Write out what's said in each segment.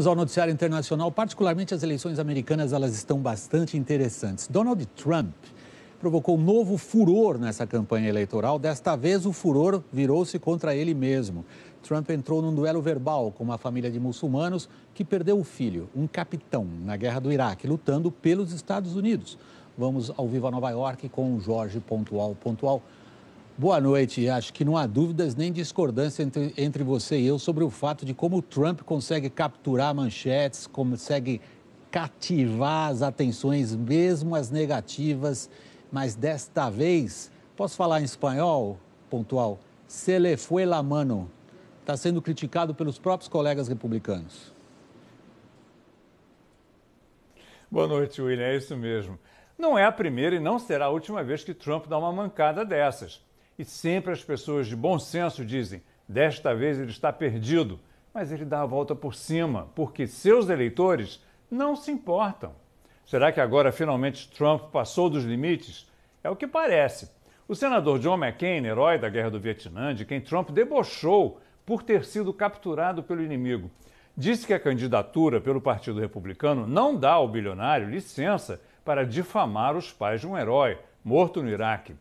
Vamos ao noticiário internacional, particularmente as eleições americanas, elas estão bastante interessantes. Donald Trump provocou um novo furor nessa campanha eleitoral. Desta vez, o furor virou-se contra ele mesmo. Trump entrou num duelo verbal com uma família de muçulmanos que perdeu o filho, um capitão, na guerra do Iraque, lutando pelos Estados Unidos. Vamos ao vivo a Nova York com Jorge Pontual. Pontual, Boa noite. Acho que não há dúvidas nem discordância entre, entre você e eu sobre o fato de como o Trump consegue capturar manchetes, consegue cativar as atenções, mesmo as negativas. Mas desta vez, posso falar em espanhol pontual? Se le fue la mano. Está sendo criticado pelos próprios colegas republicanos. Boa noite, William. É isso mesmo. Não é a primeira e não será a última vez que Trump dá uma mancada dessas. E sempre as pessoas de bom senso dizem: desta vez ele está perdido. Mas ele dá a volta por cima, porque seus eleitores não se importam. Será que agora finalmente Trump passou dos limites? É o que parece. O senador John McCain, herói da guerra do Vietnã, de quem Trump debochou por ter sido capturado pelo inimigo, disse que a candidatura pelo Partido Republicano não dá ao bilionário licença para difamar os pais de um herói morto no Iraque.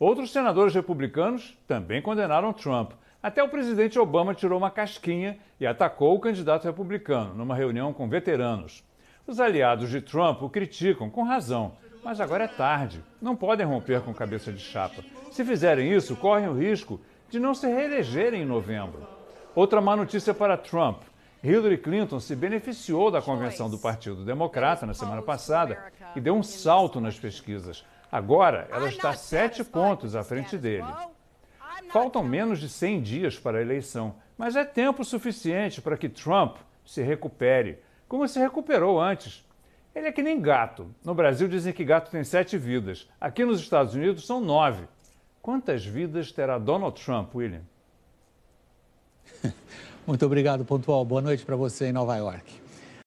Outros senadores republicanos também condenaram Trump. Até o presidente Obama tirou uma casquinha e atacou o candidato republicano numa reunião com veteranos. Os aliados de Trump o criticam com razão, mas agora é tarde. Não podem romper com cabeça de chapa. Se fizerem isso, correm o risco de não se reelegerem em novembro. Outra má notícia para Trump: Hillary Clinton se beneficiou da convenção do Partido Democrata na semana passada e deu um salto nas pesquisas. Agora, ela está sete pontos à frente dele. Faltam menos de 100 dias para a eleição, mas é tempo suficiente para que Trump se recupere, como se recuperou antes. Ele é que nem gato. No Brasil dizem que gato tem sete vidas. Aqui nos Estados Unidos são nove. Quantas vidas terá Donald Trump, William? Muito obrigado, Pontual. Boa noite para você em Nova York.